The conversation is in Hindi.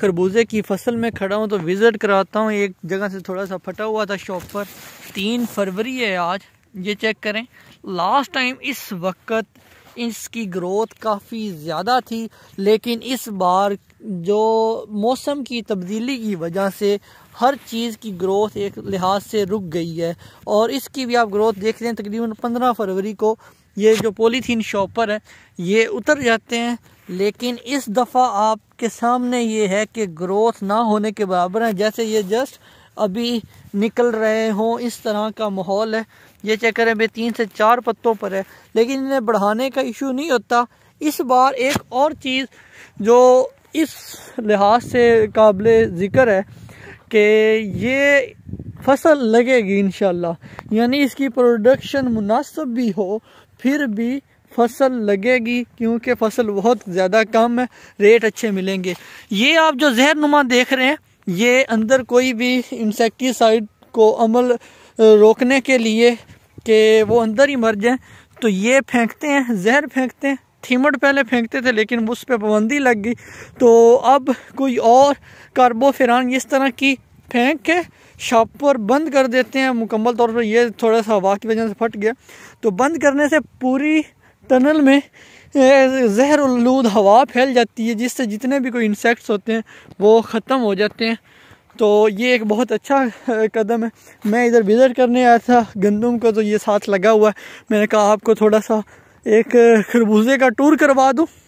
खरबूजे की फसल में खड़ा हूँ तो विज़िट कराता हूँ एक जगह से थोड़ा सा फटा हुआ था शॉप पर तीन फरवरी है आज ये चेक करें लास्ट टाइम इस वक्त इसकी ग्रोथ काफ़ी ज़्यादा थी लेकिन इस बार जो मौसम की तब्दीली की वजह से हर चीज़ की ग्रोथ एक लिहाज से रुक गई है और इसकी भी आप ग्रोथ देख रहे हैं तकरीबन पंद्रह फरवरी को ये जो पॉलीथीन शॉपर है ये उतर जाते हैं लेकिन इस दफ़ा आपके सामने ये है कि ग्रोथ ना होने के बराबर है जैसे ये जस्ट अभी निकल रहे हों इस तरह का माहौल है ये चेक करें भाई तीन से चार पत्तों पर है लेकिन इन्हें बढ़ाने का इशू नहीं होता इस बार एक और चीज़ जो इस लिहाज से काबिल ज़िक्र है कि ये फसल लगेगी इन यानी इसकी प्रोडक्शन मुनासब भी हो फिर भी फसल लगेगी क्योंकि फसल बहुत ज़्यादा कम है रेट अच्छे मिलेंगे ये आप जो जहर नुमा देख रहे हैं ये अंदर कोई भी इंसेक्टिसाइड को अमल रोकने के लिए कि वो अंदर ही मर जाए तो ये फेंकते हैं जहर फेंकते हैं थीमट पहले फेंकते थे लेकिन उस पर पाबंदी लग गई तो अब कोई और कार्बोफिरान इस तरह की फेंक के पर बंद कर देते हैं मुकम्मल तौर पर यह थोड़ा सा हवा की वजह से फट गया तो बंद करने से पूरी टनल में जहर आलूद हवा फैल जाती है जिससे जितने भी कोई इंसेक्ट्स होते हैं वो ख़त्म हो जाते हैं तो ये एक बहुत अच्छा कदम है मैं इधर विज़िट करने आया था गंदम का तो ये साथ लगा हुआ है मैंने कहा आपको थोड़ा सा एक खरबूजे का टूर करवा दूँ